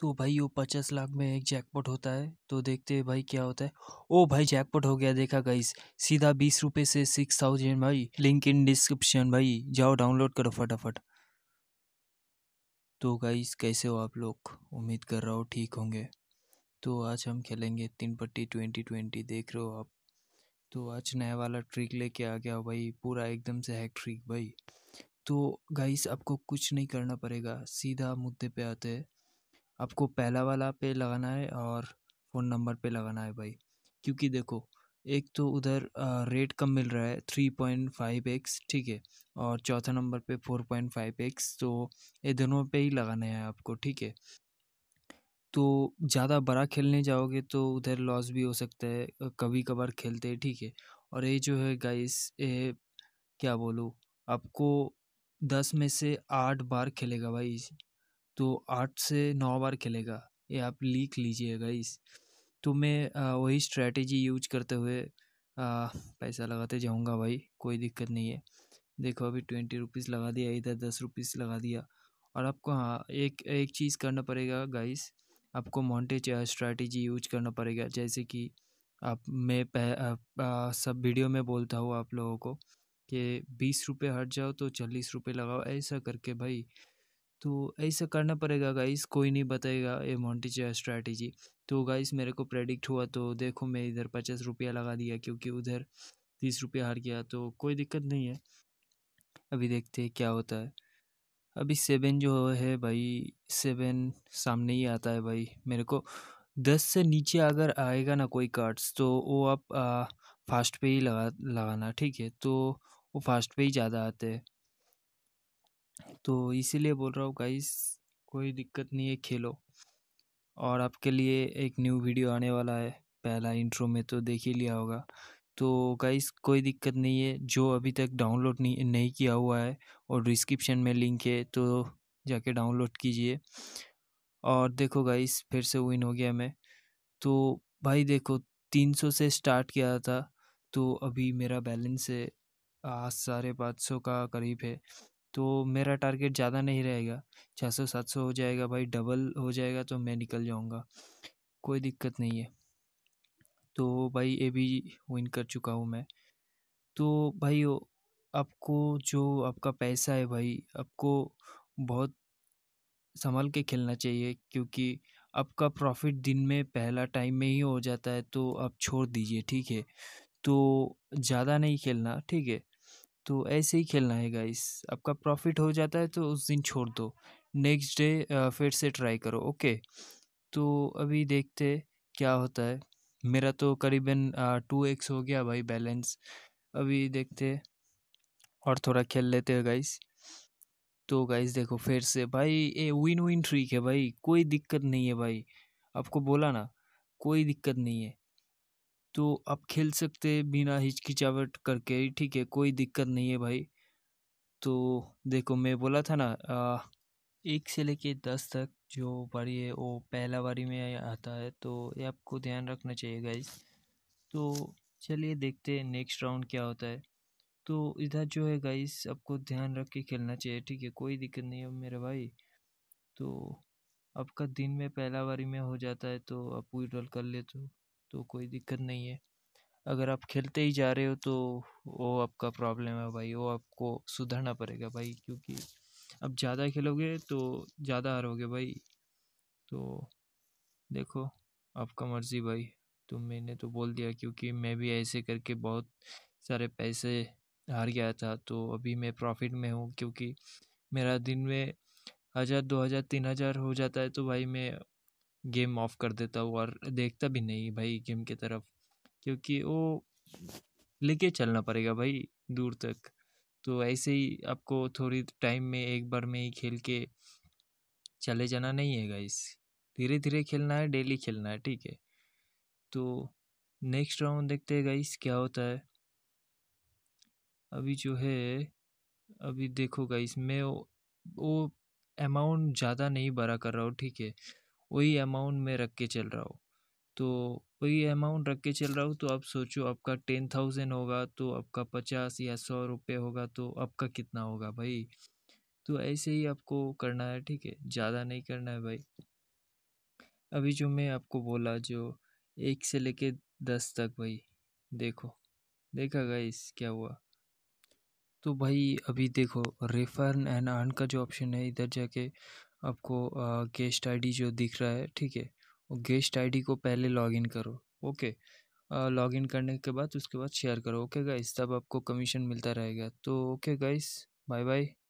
तो भाई वो पचास लाख में एक जैकपॉट होता है तो देखते हैं भाई क्या होता है ओ भाई जैकपॉट हो गया देखा गाइस सीधा बीस रुपये से सिक्स थाउजेंड भाई लिंक इन डिस्क्रिप्शन भाई जाओ डाउनलोड करो फटाफट तो गाइस कैसे हो आप लोग उम्मीद कर रहा हो ठीक होंगे तो आज हम खेलेंगे तीन पट्टी ट्वेंटी ट्वेंटी देख रहे हो आप तो आज नया वाला ट्रिक लेके आ गया भाई पूरा एकदम से है ट्रिक भाई तो गाइस आपको कुछ नहीं करना पड़ेगा सीधा मुद्दे पे आते हैं आपको पहला वाला पे लगाना है और फ़ोन नंबर पे लगाना है भाई क्योंकि देखो एक तो उधर रेट कम मिल रहा है थ्री पॉइंट फाइव एक्स ठीक है और चौथा नंबर पे फोर पॉइंट फाइव एक्स तो ये दोनों पे ही लगाना है आपको ठीक है तो ज़्यादा बड़ा खेलने जाओगे तो उधर लॉस भी हो सकता है कभी कभार खेलते हैं ठीक है और ये जो है गाइस ये क्या बोलूँ आपको दस में से आठ बार खेलेगा भाई तो आठ से नौ बार खेलेगा ये आप लिख लीजिएगा इस तो मैं वही स्ट्रैटेजी यूज करते हुए आ, पैसा लगाते जाऊँगा भाई कोई दिक्कत नहीं है देखो अभी ट्वेंटी रुपीज़ लगा दिया इधर दस रुपीज़ लगा दिया और आपको हाँ एक एक चीज़ करना पड़ेगा गाइस आपको मॉन्टेज स्ट्रैटेजी यूज करना पड़ेगा जैसे कि आप मैं पह, आ, सब वीडियो में बोलता हूँ आप लोगों को कि बीस रुपये हट जाओ तो चालीस रुपये लगाओ ऐसा करके भाई तो ऐसा करना पड़ेगा गाइस कोई नहीं बताएगा ये मोन्टीचिया स्ट्रैटेजी तो गाइस मेरे को प्रेडिक्ट हुआ तो देखो मैं इधर पचास रुपया लगा दिया क्योंकि उधर तीस रुपया हार गया तो कोई दिक्कत नहीं है अभी देखते हैं क्या होता है अभी सेवन जो है भाई सेवन सामने ही आता है भाई मेरे को दस से नीचे अगर आएगा ना कोई कार्ड्स तो वो आप आ, फास्ट पे ही लगा लगाना ठीक है तो वो फास्ट पे ही ज़्यादा आते हैं तो इसीलिए बोल रहा हूँ गाइस कोई दिक्कत नहीं है खेलो और आपके लिए एक न्यू वीडियो आने वाला है पहला इंट्रो में तो देख ही लिया होगा तो गाइस कोई दिक्कत नहीं है जो अभी तक डाउनलोड नहीं नहीं किया हुआ है और डिस्क्रिप्शन में लिंक है तो जाके डाउनलोड कीजिए और देखो गाइस फिर से विन हो गया मैं तो भाई देखो तीन सौ से स्टार्ट किया था तो अभी मेरा बैलेंस है आज साढ़े पाँच सौ का करीब है तो मेरा टारगेट ज़्यादा नहीं रहेगा छः सौ सात सौ हो जाएगा भाई डबल हो जाएगा तो मैं निकल जाऊँगा कोई दिक्कत नहीं है तो भाई ये भी विन कर चुका हूँ मैं तो भाई आपको जो आपका पैसा है भाई आपको बहुत संभाल के खेलना चाहिए क्योंकि आपका प्रॉफिट दिन में पहला टाइम में ही हो जाता है तो आप छोड़ दीजिए ठीक है तो ज़्यादा नहीं खेलना ठीक है तो ऐसे ही खेलना है गाइस आपका प्रॉफिट हो जाता है तो उस दिन छोड़ दो नेक्स्ट डे फिर से ट्राई करो ओके तो अभी देखते क्या होता है मेरा तो करीबन टू एक्स हो गया भाई बैलेंस अभी देखते और थोड़ा खेल लेते हैं गाइस तो गाइस देखो फिर से भाई ए विन विन ट्रिक है भाई कोई दिक्कत नहीं है भाई आपको बोला ना कोई दिक्कत नहीं है तो आप खेल सकते हैं बिना हिचकिचावट करके ठीक है कोई दिक्कत नहीं है भाई तो देखो मैं बोला था ना आ, एक से लेके दस तक जो बारी है वो पहला बारी में आता है तो ये आपको ध्यान रखना चाहिए गाइज तो चलिए देखते हैं नेक्स्ट राउंड क्या होता है तो इधर जो है गाइस आपको ध्यान रख के खेलना चाहिए ठीक है कोई दिक्कत नहीं है मेरे भाई तो आपका दिन में पहला बारी में हो जाता है तो आप विड्रॉल कर लेते हो तो कोई दिक्कत नहीं है अगर आप खेलते ही जा रहे हो तो वो आपका प्रॉब्लम है भाई वो आपको सुधरना पड़ेगा भाई क्योंकि अब ज़्यादा खेलोगे तो ज़्यादा हारोगे भाई तो देखो आपका मर्ज़ी भाई तो मैंने तो बोल दिया क्योंकि मैं भी ऐसे करके बहुत सारे पैसे हार गया था तो अभी मैं प्रॉफिट में हूँ क्योंकि मेरा दिन में हज़ार दो हज़ार तीन हज़ार हो जाता है तो भाई मैं गेम ऑफ कर देता हूँ और देखता भी नहीं भाई गेम की तरफ क्योंकि वो लेके चलना पड़ेगा भाई दूर तक तो ऐसे ही आपको थोड़ी टाइम में एक बार में ही खेल के चले जाना नहीं है गाइस धीरे धीरे खेलना है डेली खेलना है ठीक है तो नेक्स्ट राउंड देखते हैं गाइस क्या होता है अभी जो है अभी देखो गाइस मैं वो, वो अमाउंट ज़्यादा नहीं भरा कर रहा हूँ ठीक है वही अमाउंट में रख के चल रहा हूँ तो वही अमाउंट रख के चल रहा हूँ तो आप सोचो आपका टेन थाउजेंड होगा तो आपका पचास या सौ रुपये होगा तो आपका कितना होगा भाई तो ऐसे ही आपको करना है ठीक है ज़्यादा नहीं करना है भाई अभी जो मैं आपको बोला जो एक से लेके दस तक भाई देखो देखा गाइस क्या हुआ तो भाई अभी देखो रेफर एंड अर्न का जो ऑप्शन है इधर जाके आपको गेस्ट आईडी जो दिख रहा है ठीक है वो गेस्ट आईडी को पहले लॉगिन करो ओके लॉगिन करने के बाद उसके बाद शेयर करो ओके गाइस तब आपको कमीशन मिलता रहेगा तो ओके गाइस बाय बाय